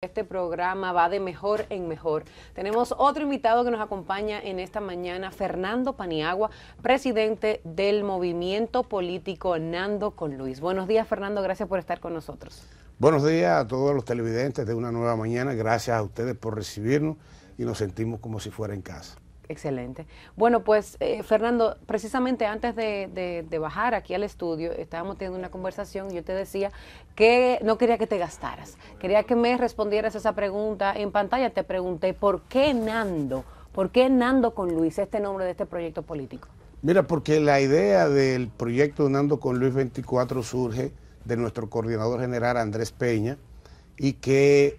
Este programa va de mejor en mejor. Tenemos otro invitado que nos acompaña en esta mañana, Fernando Paniagua, presidente del movimiento político Nando con Luis. Buenos días, Fernando, gracias por estar con nosotros. Buenos días a todos los televidentes de una nueva mañana. Gracias a ustedes por recibirnos y nos sentimos como si fuera en casa. Excelente. Bueno, pues eh, Fernando, precisamente antes de, bajar aquí al estudio, estábamos teniendo una conversación y yo te decía que no quería que te gastaras, quería que me respondieras esa pregunta. En pantalla te pregunté, ¿por qué Nando? ¿Por qué Nando con Luis, este nombre de este proyecto político? Mira, porque la idea del proyecto Nando con Luis 24 surge de nuestro coordinador general Andrés Peña y que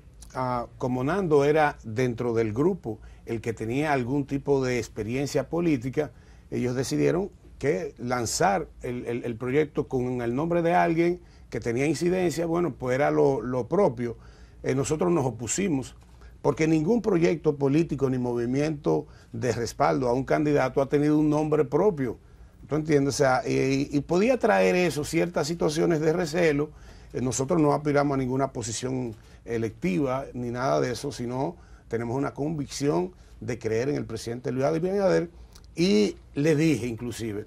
como Nando era dentro del grupo el que tenía algún tipo de experiencia política, ellos decidieron que lanzar el, proyecto con el nombre de alguien que tenía incidencia, bueno, pues era lo, propio. Eh, nosotros nos opusimos porque ningún proyecto político ni movimiento de respaldo a un candidato ha tenido un nombre propio. ¿Tú entiendes? O sea, y, y podía traer eso, ciertas situaciones de recelo eh, nosotros no aspiramos a ninguna posición electiva ni nada de eso, sino tenemos una convicción de creer en el presidente Luis Abinader y le dije inclusive,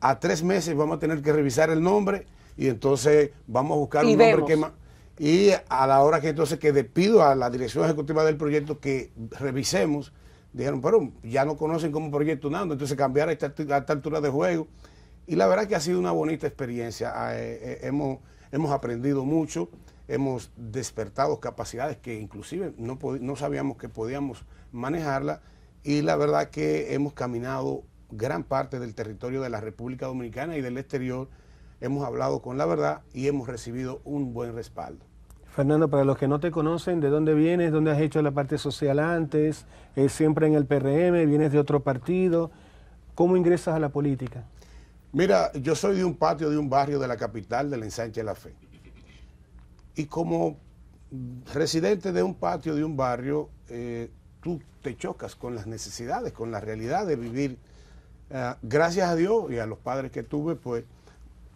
a tres meses vamos a tener que revisar el nombre y entonces vamos a buscar un nombre que más... Y a la hora que entonces que despido a la dirección ejecutiva del proyecto que revisemos, dijeron, pero ya no conocen como proyecto nada, entonces cambiar a esta, altura de juego. Y la verdad que ha sido una bonita experiencia. Ah, eh, eh, hemos hemos aprendido mucho, hemos despertado capacidades que inclusive no, sabíamos que podíamos manejarla y la verdad que hemos caminado gran parte del territorio de la República Dominicana y del exterior, hemos hablado con la verdad y hemos recibido un buen respaldo. Fernando, para los que no te conocen, ¿de dónde vienes? ¿Dónde has hecho la parte social antes? ¿Es siempre en el PRM? ¿Vienes de otro partido? ¿Cómo ingresas a la política? Mira, yo soy de un patio de un barrio de la capital de la ensanche de la fe. Y como residente de un patio de un barrio, eh, tú te chocas con las necesidades, con la realidad de vivir. Ah, gracias a Dios y a los padres que tuve, pues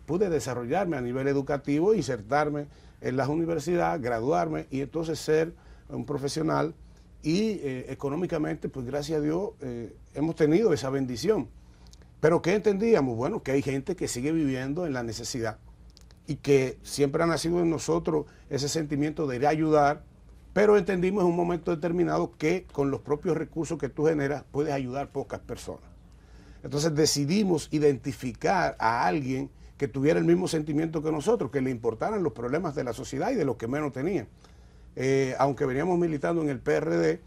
pude desarrollarme a nivel educativo, insertarme en las universidades, graduarme y entonces ser un profesional. Y eh, económicamente, pues gracias a Dios, eh, hemos tenido esa bendición. Pero ¿qué entendíamos? Bueno, que hay gente que sigue viviendo en la necesidad y que siempre ha nacido en nosotros ese sentimiento de ayudar, pero entendimos en un momento determinado que con los propios recursos que tú generas puedes ayudar pocas personas. Entonces decidimos identificar a alguien que tuviera el mismo sentimiento que nosotros, que le importaran los problemas de la sociedad y de los que menos tenían. Eh, aunque veníamos militando en el PRD,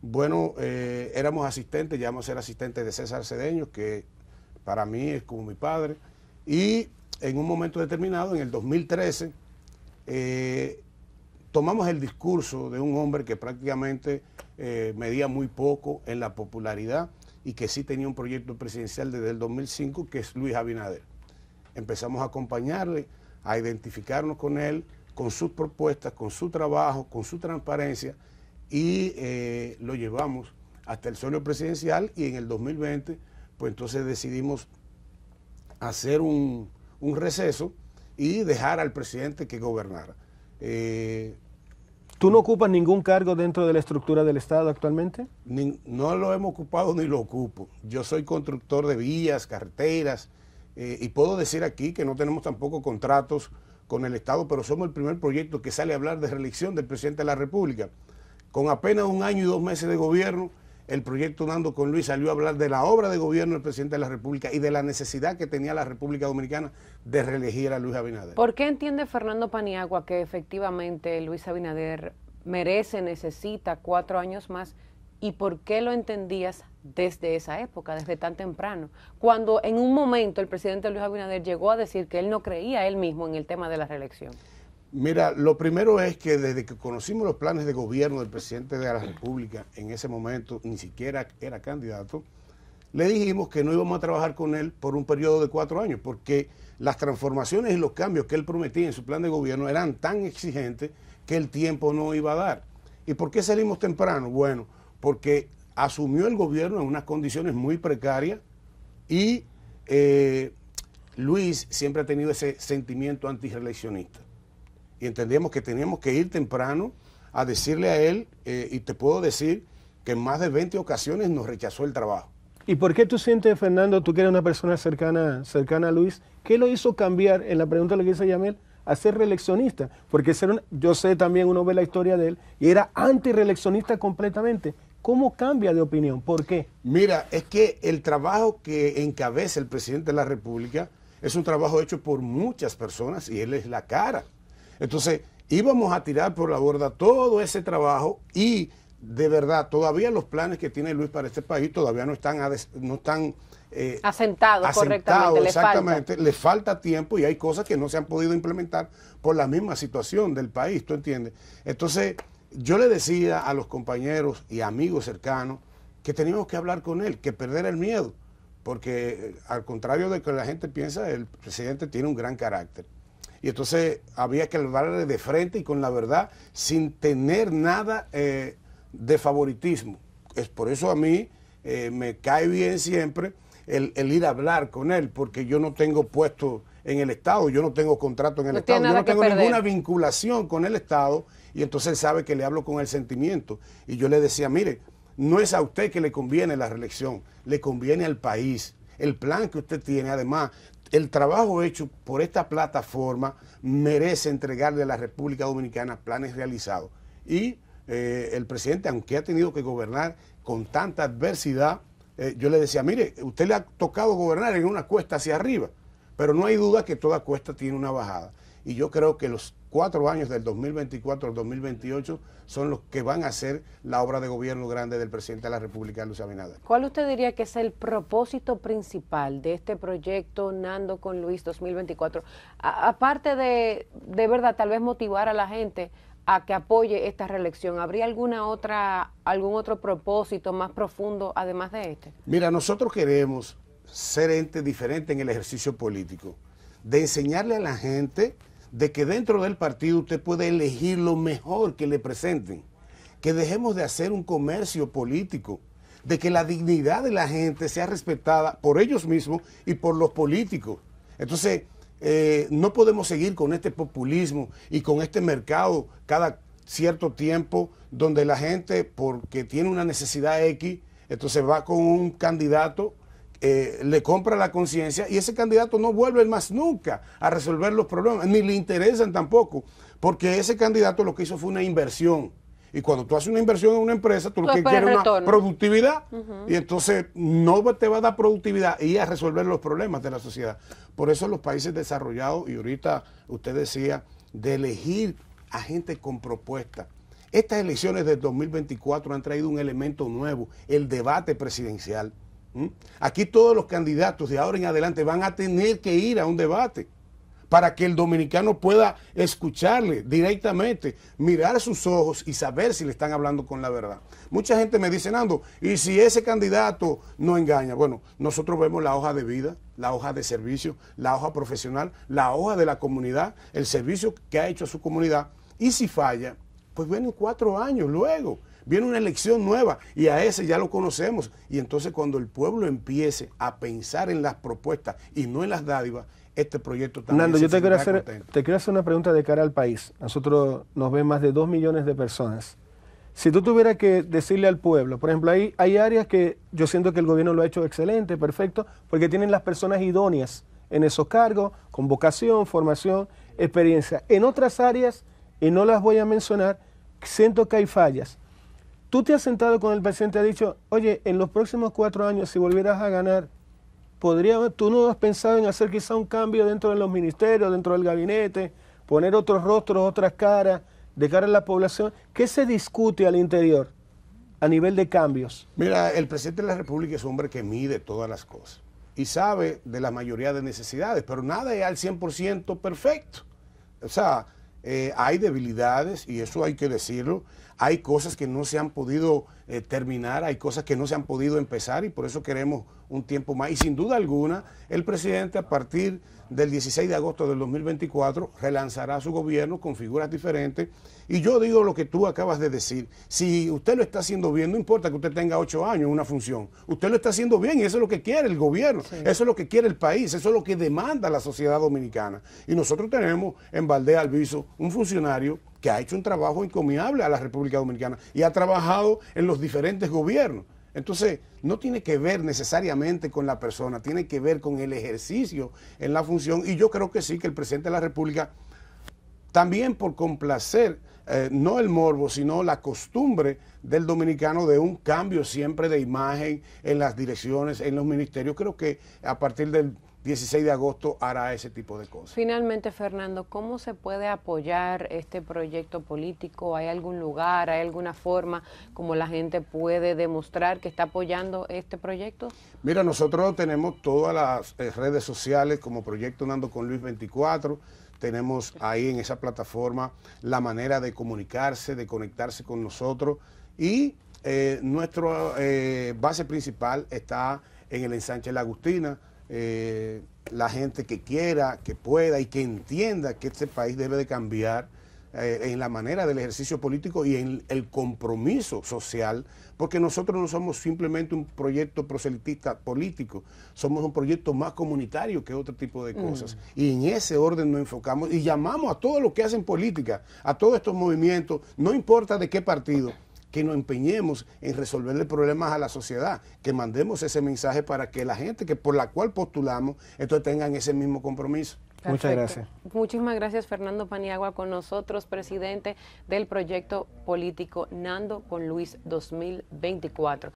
bueno, eh, éramos asistentes, vamos a ser asistentes de César Cedeño, que para mí es como mi padre. Y en un momento determinado, en el 2013, eh, tomamos el discurso de un hombre que prácticamente eh, medía muy poco en la popularidad y que sí tenía un proyecto presidencial desde el 2005, que es Luis Abinader. Empezamos a acompañarle, a identificarnos con él, con sus propuestas, con su trabajo, con su transparencia, y eh, lo llevamos hasta el suelo presidencial y en el 2020 pues entonces decidimos hacer un, receso y dejar al presidente que gobernara. Eh, ¿Tú no ocupas ningún cargo dentro de la estructura del Estado actualmente? no lo hemos ocupado ni lo ocupo. Yo soy constructor de vías, carreteras, eh, y puedo decir aquí que no tenemos tampoco contratos con el Estado, pero somos el primer proyecto que sale a hablar de reelección del presidente de la República. Con apenas un año y dos meses de gobierno, el proyecto Nando con Luis salió a hablar de la obra de gobierno del presidente de la República y de la necesidad que tenía la República Dominicana de reelegir a Luis Abinader. ¿Por qué entiende Fernando Paniagua que efectivamente Luis Abinader merece, necesita cuatro años más? ¿Y por qué lo entendías desde esa época, desde tan temprano? Cuando en un momento el presidente Luis Abinader llegó a decir que él no creía él mismo en el tema de la reelección. Mira, lo primero es que desde que conocimos los planes de gobierno del presidente de la República, en ese momento ni siquiera era candidato, le dijimos que no íbamos a trabajar con él por un periodo de cuatro años, porque las transformaciones y los cambios que él prometía en su plan de gobierno eran tan exigentes que el tiempo no iba a dar. ¿Y por qué salimos temprano? Bueno, porque asumió el gobierno en unas condiciones muy precarias y eh, Luis siempre ha tenido ese sentimiento antireleccionista y entendíamos que teníamos que ir temprano a decirle a él, eh, y te puedo decir que en más de 20 ocasiones nos rechazó el trabajo. ¿Y por qué tú sientes, Fernando, tú que eres una persona cercana, cercana a Luis, qué lo hizo cambiar, en la pregunta que hizo Yamel, a ser reeleccionista? Porque ser yo sé también, uno ve la historia de él, y era antireeleccionista completamente. ¿Cómo cambia de opinión? ¿Por qué? Mira, es que el trabajo que encabeza el presidente de la República es un trabajo hecho por muchas personas y él es la cara entonces, íbamos a tirar por la borda todo ese trabajo y de verdad, todavía los planes que tiene Luis para este país todavía no están, no están eh, asentados, Exactamente, le falta. tiempo y hay cosas que no se han podido implementar por la misma situación del país, ¿tú entiendes? Entonces, yo le decía a los compañeros y amigos cercanos que teníamos que hablar con él, que perder el miedo, porque eh, al contrario de lo que la gente piensa, el presidente tiene un gran carácter y entonces había que hablarle de frente y con la verdad sin tener nada eh, de favoritismo. Es por eso a mí eh, me cae bien siempre el, ir a hablar con él, porque yo no tengo puesto en el Estado, yo no tengo contrato en el Estado, yo no tengo ninguna vinculación con el Estado y entonces él sabe que le hablo con el sentimiento. Y yo le decía, mire, no es a usted que le conviene la reelección, le conviene al país. El plan que usted tiene, además, el trabajo hecho por esta plataforma merece entregarle a la República Dominicana planes realizados. Y eh, el presidente, aunque ha tenido que gobernar con tanta adversidad, eh, yo le decía, mire, usted le ha tocado gobernar en una cuesta hacia arriba, pero no hay duda que toda cuesta tiene una bajada. Y yo creo que los cuatro años del 2024 al 2028 son los que van a ser la obra de gobierno grande del presidente de la República, Luis Abinader. ¿Cuál usted diría que es el propósito principal de este proyecto Nando con Luis 2024? aparte de, de verdad, tal vez motivar a la gente a que apoye esta reelección. ¿Habría alguna otra, algún otro propósito más profundo además de este? Mira, nosotros queremos ser ente diferente en el ejercicio político, de enseñarle a la gente de que dentro del partido usted puede elegir lo mejor que le presenten, que dejemos de hacer un comercio político, de que la dignidad de la gente sea respetada por ellos mismos y por los políticos. Entonces, eh, no podemos seguir con este populismo y con este mercado cada cierto tiempo donde la gente, porque tiene una necesidad X, entonces va con un candidato eh, le compra la conciencia y ese candidato no vuelve más nunca a resolver los problemas, ni le interesan tampoco, porque ese candidato lo que hizo fue una inversión. Y cuando tú haces una inversión en una empresa, tú, lo que quieres es una productividad. Y entonces no te va a dar productividad y a resolver los problemas de la sociedad. Por eso los países desarrollados, y ahorita usted decía, de elegir a gente con propuesta. Estas elecciones del 2024 han traído un elemento nuevo, el debate presidencial. ¿Mm? Aquí todos los candidatos de ahora en adelante van a tener que ir a un debate para que el dominicano pueda escucharle directamente, mirar sus ojos y saber si le están hablando con la verdad. Mucha gente me dice, Nando, ¿y si ese candidato no engaña? Bueno, nosotros vemos la hoja de vida, la hoja de servicio, la hoja profesional, la hoja de la comunidad, el servicio que ha hecho a su comunidad. Y si falla, pues vienen cuatro años luego Viene una elección nueva y a ese ya lo conocemos. Y entonces cuando el pueblo empiece a pensar en las propuestas y no en las dádivas, este proyecto también. Nando, se yo te quiero, hacer, te quiero hacer una pregunta de cara al país. Nosotros nos ven más de dos millones de personas. Si tú tuvieras que decirle al pueblo, por ejemplo, ahí hay áreas que yo siento que el gobierno lo ha hecho excelente, perfecto, porque tienen las personas idóneas en esos cargos, con vocación, formación, experiencia. En otras áreas, y no las voy a mencionar, siento que hay fallas. Tú te has sentado con el presidente y has dicho, oye, en los próximos cuatro años, si volvieras a ganar, tú no has pensado en hacer quizá un cambio dentro de los ministerios, dentro del gabinete, poner otros rostros, otras caras, de cara a la población. ¿Qué se discute al interior a nivel de cambios? Mira, el presidente de la República es un hombre que mide todas las cosas y sabe de la mayoría de necesidades, pero nada es al 100% perfecto. O sea, eh, hay debilidades, y eso hay que decirlo, hay cosas que no se han podido eh, terminar, hay cosas que no se han podido empezar, y por eso queremos un tiempo más. Y sin duda alguna, el presidente a partir del 16 de agosto del 2024 relanzará su gobierno con figuras diferentes. Y yo digo lo que tú acabas de decir. Si usted lo está haciendo bien, no importa que usted tenga ocho años en una función. Usted lo está haciendo bien y eso es lo que quiere el gobierno, eso es lo que quiere el país, eso es lo que demanda la sociedad dominicana. Y nosotros tenemos en Valdea Alviso un funcionario que ha hecho un trabajo encomiable a la República Dominicana y ha trabajado en los diferentes gobiernos. Entonces, no tiene que ver necesariamente con la persona, tiene que ver con el ejercicio en la función. Y yo creo que sí, que el presidente de la República, también por complacer, eh, no el morbo, sino la costumbre del dominicano de un cambio siempre de imagen en las direcciones, en los ministerios, creo que a partir del 16 de agosto hará ese tipo de cosas. Finalmente, Fernando, ¿cómo se puede apoyar este proyecto político? ¿Hay algún lugar, hay alguna forma como la gente puede demostrar que está apoyando este proyecto? Mira, nosotros tenemos todas las eh, redes sociales como Proyecto Nando con Luis 24. Tenemos ahí en esa plataforma la manera de comunicarse, de conectarse con nosotros. Y eh, nuestra eh, base principal está en el ensanche La Agustina eh, la gente que quiera, que pueda y que entienda que este país debe de cambiar eh, en la manera del ejercicio político y en el compromiso social, porque nosotros no somos simplemente un proyecto proselitista político, somos un proyecto más comunitario que otro tipo de cosas. Mm. Y en ese orden nos enfocamos y llamamos a todos los que hacen política, a todos estos movimientos, no importa de qué partido, que nos empeñemos en resolverle problemas a la sociedad, que mandemos ese mensaje para que la gente que por la cual postulamos, entonces tengan ese mismo compromiso. Muchas gracias. Muchísimas gracias Fernando Paniagua con nosotros, presidente del proyecto político Nando con Luis 2024.